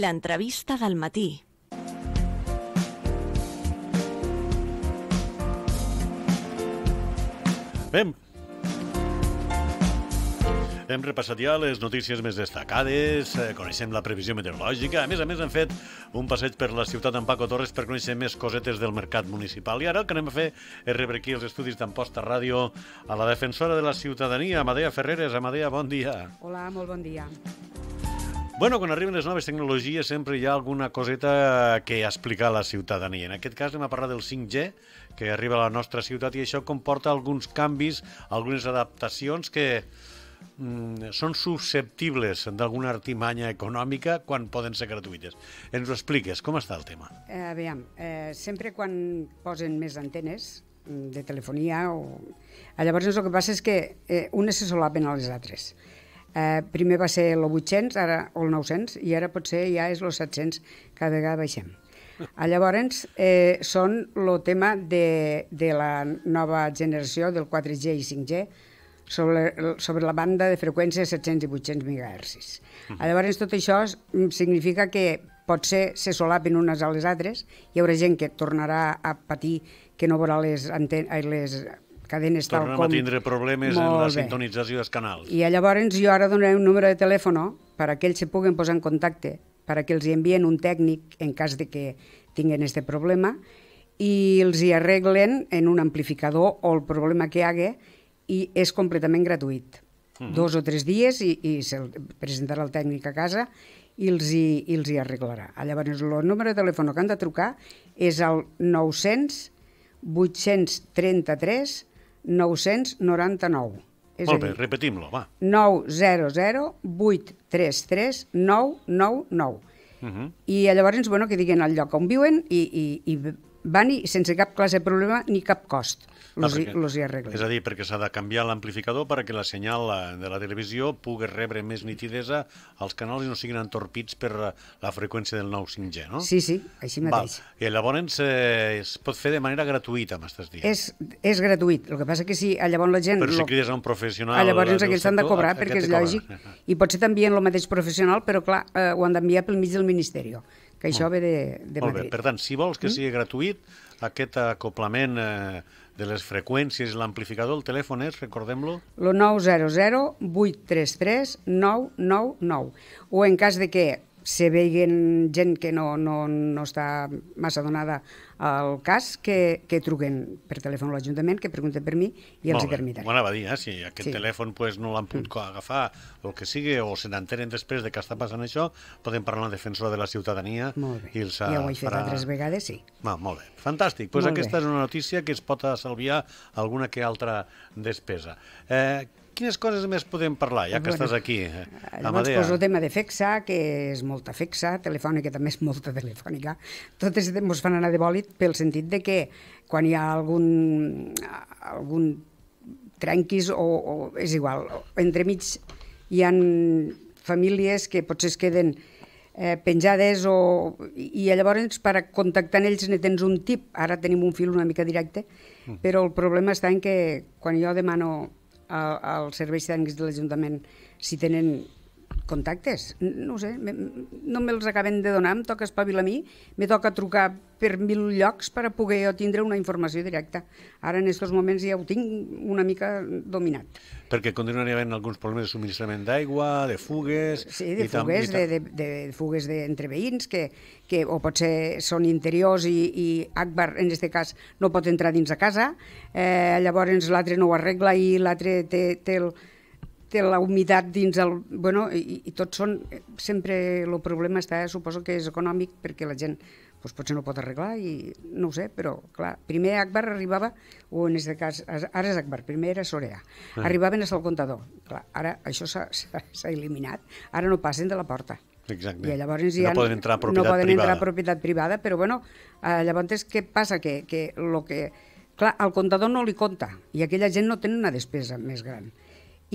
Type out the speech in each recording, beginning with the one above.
l'entrevista del matí. Vem, hem repassat ja les notícies més destacades, eh, coneixem la previsió meteorològica, a més a més hem fet un passeig per la ciutat d'en Paco Torres per conèixer més cosetes del mercat municipal. I ara el que anem a fer és rebre aquí els estudis d'Amposta Ràdio a la defensora de la ciutadania, Amadea Ferreres. Amadea, bon dia. Hola, molt bon dia. Bueno, quan arriben les noves tecnologies sempre hi ha alguna coseta que explicar a la ciutadania. En aquest cas anem a parlar del 5G, que arriba a la nostra ciutat i això comporta alguns canvis, algunes adaptacions que mm, són susceptibles d'alguna artimanya econòmica quan poden ser gratuïtes. Ens ho expliques, com està el tema? Eh, aviam, eh, sempre quan posen més antenes mm, de telefonia o... Llavors el que passa és que eh, unes se solapen a les altres. Eh, primer va ser el 800 ara, o el 900 i ara potser ja és el 700, cada vegada baixem. Ah, llavors, eh, són el tema de, de la nova generació del 4G i 5G sobre, sobre la banda de freqüència de 700 i 800 MHz. Uh -huh. Llavors, tot això significa que potser se solapen unes a les altres, hi haurà gent que tornarà a patir que no veurà les, les cadena està Tornem com... a tindre problemes Molt en la bé. sintonització dels canals. I llavors jo ara donaré un número de telèfon per que ells se puguen posar en contacte, per que els hi envien un tècnic en cas de que tinguen este problema i els hi arreglen en un amplificador o el problema que hague i és completament gratuït. Mm -hmm. Dos o tres dies i, i se'l presentarà el tècnic a casa i els hi, i els hi arreglarà. Ah, llavors, el número de telèfon que han de trucar és el 900 833 999. És Molt bé, repetim-lo, va. 900 833 999. Uh -huh. I llavors, bueno, que diguin el lloc on viuen i, i, i van i sense cap classe de problema ni cap cost. Ah, los, perquè, los hi arreglen. És a dir, perquè s'ha de canviar l'amplificador perquè la senyal eh, de la televisió pugui rebre més nitidesa als canals i no siguin entorpits per eh, la freqüència del nou 5G, no? Sí, sí, així mateix. Val. Eh, I llavors eh, es pot fer de manera gratuïta, m'estàs dient. És, és gratuït. El que passa que si llavors la gent... Però si lo... crides a un professional... A ah, llavors ens aquests han de cobrar, perquè és lògic. I potser t'envien el mateix professional, però clar, eh, ho han d'enviar pel mig del Ministeri que això mm. ve de, de Molt Madrid. Bé. Per tant, si vols que mm. sigui mm? gratuït, aquest acoplament eh, de les freqüències i l'amplificador, el telèfon és, recordem-lo? El 900 833 999. O en cas de que se veien gent que no, no, no està massa donada al cas, que, que truquen per telèfon a l'Ajuntament, que pregunten per mi i els hi permiten. M'ho va dir, eh? si aquest sí. telèfon pues, no l'han pogut mm. agafar, o el que sigui, o se n'enteren després de que està passant això, podem parlar amb la defensora de la ciutadania. Molt bé, i els, ja ho he fet farà... altres vegades, sí. Va, molt bé, fantàstic. Pues molt aquesta bé. és una notícia que es pot salviar alguna que altra despesa. Eh, Quines coses més podem parlar, ja que bueno, estàs aquí, eh? eh llavors poso el tema de FEXA, que és molta FEXA, telefònica també és molta telefònica. Totes ens fan anar de bòlit pel sentit de que quan hi ha algun, algun trenquis o, o és igual, entremig hi han famílies que potser es queden eh, penjades o... i llavors per contactar amb ells ne tens un tip, ara tenim un fil una mica directe, mm. però el problema està en que quan jo demano als serveis tècnics de l'Ajuntament si tenen contactes, no sé, me, no me'ls acaben de donar, em toca espavilar a mi, me toca trucar per mil llocs per a poder jo tindre una informació directa. Ara, en aquests moments, ja ho tinc una mica dominat. Perquè continuen havent alguns problemes de subministrament d'aigua, de fugues... Sí, de i fugues, i de, de, de fugues de, entre veïns, que, que o potser són interiors i, i Akbar, en aquest cas, no pot entrar dins de casa, eh, llavors l'altre no ho arregla i l'altre té, té el té la humitat dins el... Bueno, i, i tot són... Sempre el problema està, suposo que és econòmic, perquè la gent pues, doncs, potser no pot arreglar i no ho sé, però clar, primer Akbar arribava, o en aquest cas, ara és Akbar, primer era Sorea, ah. arribaven a Sal comptador. Clar, ara això s'ha eliminat, ara no passen de la porta. Exacte. I llavors ja no poden entrar a propietat no poden privada. entrar a propietat privada, però bueno, eh, llavors què passa? Que, que lo que... Clar, al comptador no li compta i aquella gent no té una despesa més gran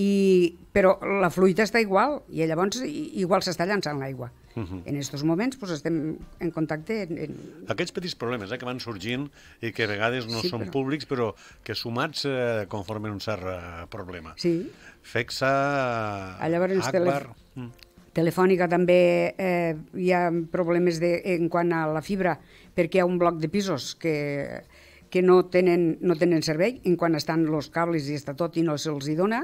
i, però la fluida està igual i llavors igual s'està llançant l'aigua. Uh mhm. -huh. En aquests moments pues, estem en contacte... En, en... Aquests petits problemes eh, que van sorgint i que a vegades no sí, són però... públics però que sumats eh, conformen un cert eh, problema. Sí. Fexa, a llavors, Akbar... Telef... Mm. Telefònica també eh, hi ha problemes de, en quant a la fibra perquè hi ha un bloc de pisos que que no tenen, no tenen servei en quan estan els cables i està tot i no se'ls hi dona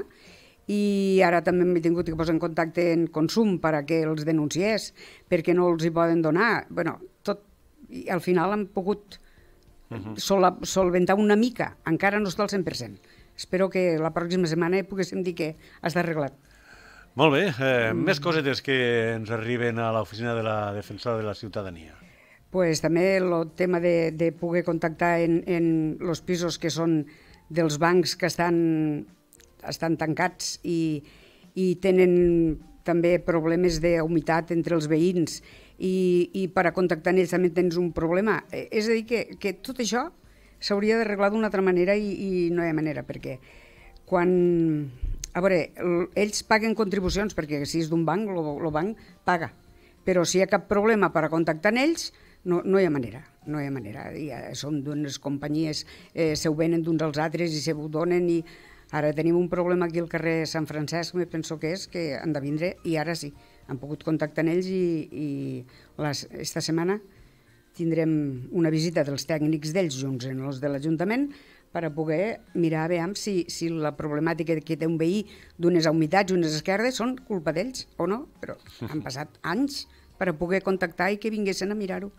i ara també m'he tingut que posar en contacte en consum per a que els denunciés, perquè no els hi poden donar. bueno, tot, i al final han pogut mhm. sol, solventar una mica, encara no està al 100%. Espero que la pròxima setmana poguéssim dir que està arreglat. Molt bé, eh, mm. més cosetes que ens arriben a l'oficina de la defensa de la ciutadania. Pues també el tema de, de poder contactar en, en els pisos que són dels bancs que estan estan tancats i, i tenen també problemes de humitat entre els veïns i, i per a contactar amb ells també tens un problema. E, és a dir, que, que tot això s'hauria d'arreglar d'una altra manera i, i no hi ha manera, perquè quan... A veure, ells paguen contribucions, perquè si és d'un banc, el banc paga. Però si hi ha cap problema per a contactar amb ells, no, no hi ha manera, no hi ha manera. Ja eh, són d'unes companyies, eh, se ho venen d'uns als altres i se ho donen i Ara tenim un problema aquí al carrer Sant Francesc, me penso que és, que han de vindre, i ara sí, han pogut contactar amb ells i, i les, esta setmana tindrem una visita dels tècnics d'ells junts amb els de l'Ajuntament per a poder mirar a veure si, si la problemàtica que té un veí d'unes humitats i unes esquerdes són culpa d'ells o no, però han passat anys per a poder contactar i que vinguessin a mirar-ho.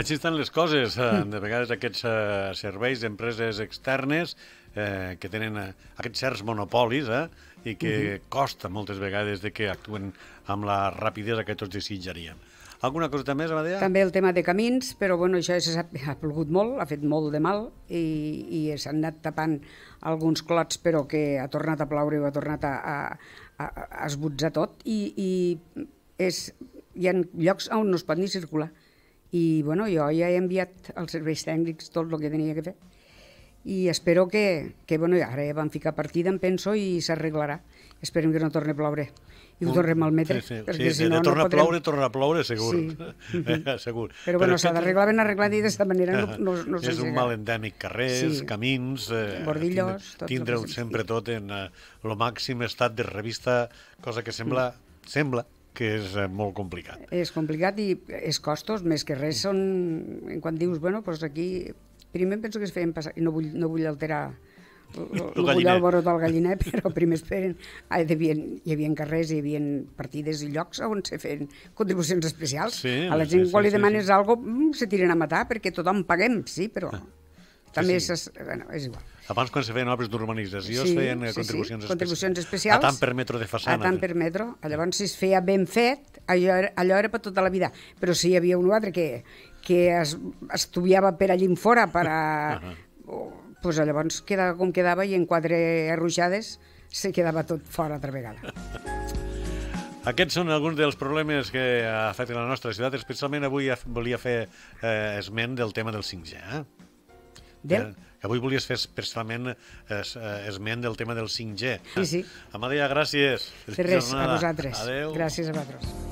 Així estan les coses. Eh, de vegades aquests eh, serveis d'empreses externes eh, que tenen eh, aquests certs monopolis eh, i que costa moltes vegades de que actuen amb la rapidesa que tots desitjaríem. Alguna cosa més, Amadea? També el tema de camins, però bueno, això ja sap, ha plogut molt, ha fet molt de mal i, i s'han anat tapant alguns clots, però que ha tornat a ploure o ha tornat a, a, a, a tot i, i és, hi ha llocs on no es pot ni circular i bueno, jo ja he enviat els serveis tècnics tot el que tenia que fer i espero que, que bueno, ara ja van ficar partida, em penso, i s'arreglarà. Esperem que no torni a ploure i ho tornem al metre. Sí, sí, perquè sí, si no, torna no podrem... a ploure, torna a ploure, segur. Sí. eh, segur. Però, Però bueno, s'ha d'arreglar ben arreglat i d'aquesta manera no, no, no És un mal endèmic carrers, sí. camins... Eh, Bordillos... Tindre, tindre sempre sí. tot en el eh, màxim estat de revista, cosa que sembla... Mm. Sembla que és eh, molt complicat. És complicat i els costos, més que res, són... Quan dius, bueno, doncs aquí... Primer penso que es feien passar... No vull, no vull alterar no vull el borot del galliner, però primer es feien... Ah, hi, havia, hi havia carrers, hi havia partides i llocs on se feien contribucions especials. Sí, a la gent sí, quan sí, li demanes sí, sí. alguna cosa, mm, se tiren a matar perquè tothom paguem, sí, però... Ah també sí, sí. És, bueno, és igual. Abans, quan se feien obres d'urbanització, sí, es feien eh, sí, contribucions, sí, especials, contribucions especials. A tant per metro de façana. A tant per metro. Llavors, si es feia ben fet, allò era, allò era per tota la vida. Però si hi havia un altre que, que es, estudiava per allí fora per a... Uh -huh. pues, llavors quedava com quedava i en quatre arruixades se quedava tot fora altra vegada. Aquests són alguns dels problemes que ha fet la nostra ciutat. Especialment avui volia fer eh, esment del tema del 5G. Eh? Del... Que avui volies fer especialment es, eh, esment del tema del 5G. Sí, sí. Amada, gràcies. De res, a vosaltres. Adeu. Gràcies a vosaltres.